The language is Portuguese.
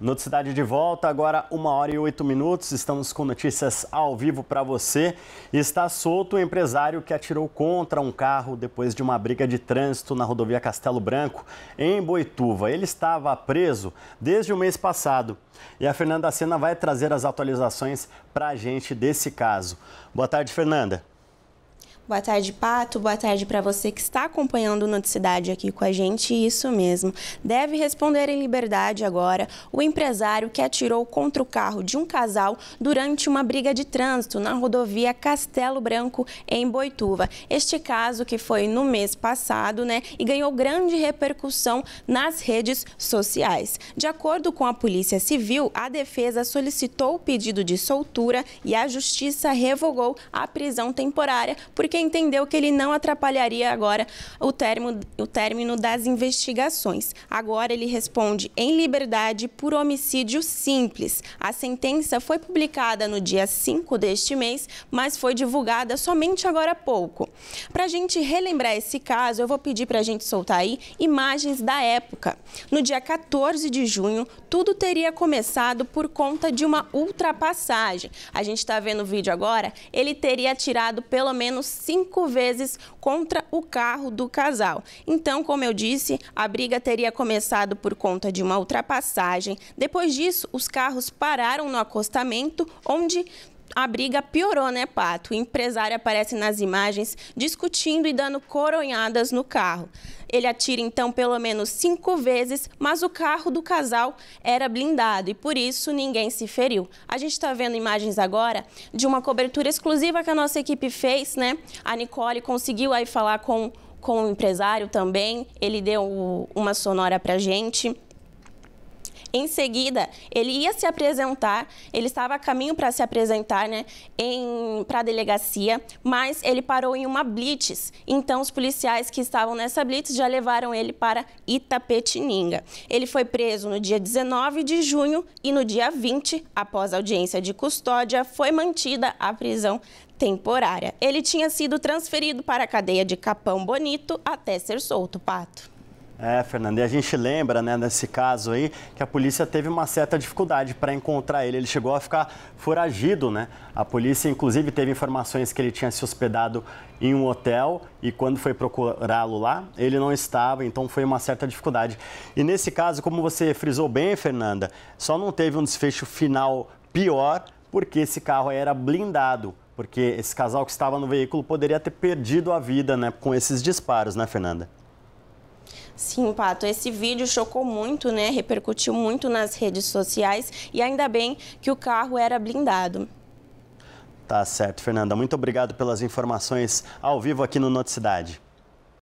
Noticidade de volta, agora uma hora e oito minutos. Estamos com notícias ao vivo para você. Está solto o empresário que atirou contra um carro depois de uma briga de trânsito na rodovia Castelo Branco, em Boituva. Ele estava preso desde o mês passado. E a Fernanda Sena vai trazer as atualizações para a gente desse caso. Boa tarde, Fernanda. Boa tarde, Pato. Boa tarde para você que está acompanhando o Noticidade aqui com a gente. Isso mesmo. Deve responder em liberdade agora o empresário que atirou contra o carro de um casal durante uma briga de trânsito na rodovia Castelo Branco, em Boituva. Este caso que foi no mês passado, né, e ganhou grande repercussão nas redes sociais. De acordo com a Polícia Civil, a defesa solicitou o pedido de soltura e a Justiça revogou a prisão temporária porque porque entendeu que ele não atrapalharia agora o, termo, o término das investigações. Agora ele responde em liberdade por homicídio simples. A sentença foi publicada no dia 5 deste mês, mas foi divulgada somente agora há pouco. Para a gente relembrar esse caso, eu vou pedir para a gente soltar aí imagens da época. No dia 14 de junho, tudo teria começado por conta de uma ultrapassagem. A gente está vendo o vídeo agora, ele teria tirado pelo menos cinco vezes contra o carro do casal. Então, como eu disse, a briga teria começado por conta de uma ultrapassagem. Depois disso, os carros pararam no acostamento, onde a briga piorou, né, Pato? O empresário aparece nas imagens discutindo e dando coronhadas no carro. Ele atira então pelo menos cinco vezes, mas o carro do casal era blindado e por isso ninguém se feriu. A gente está vendo imagens agora de uma cobertura exclusiva que a nossa equipe fez, né? A Nicole conseguiu aí falar com, com o empresário também, ele deu uma sonora para a gente. Em seguida, ele ia se apresentar, ele estava a caminho para se apresentar, né, para a delegacia, mas ele parou em uma blitz. Então, os policiais que estavam nessa blitz já levaram ele para Itapetininga. Ele foi preso no dia 19 de junho e no dia 20, após audiência de custódia, foi mantida a prisão temporária. Ele tinha sido transferido para a cadeia de Capão Bonito até ser solto, Pato. É, Fernanda, e a gente lembra, né, nesse caso aí, que a polícia teve uma certa dificuldade para encontrar ele. Ele chegou a ficar foragido, né? A polícia, inclusive, teve informações que ele tinha se hospedado em um hotel e quando foi procurá-lo lá, ele não estava, então foi uma certa dificuldade. E nesse caso, como você frisou bem, Fernanda, só não teve um desfecho final pior porque esse carro era blindado porque esse casal que estava no veículo poderia ter perdido a vida né, com esses disparos, né, Fernanda? Sim, Pato, esse vídeo chocou muito, né? Repercutiu muito nas redes sociais e ainda bem que o carro era blindado. Tá certo, Fernanda. Muito obrigado pelas informações ao vivo aqui no Noticidade.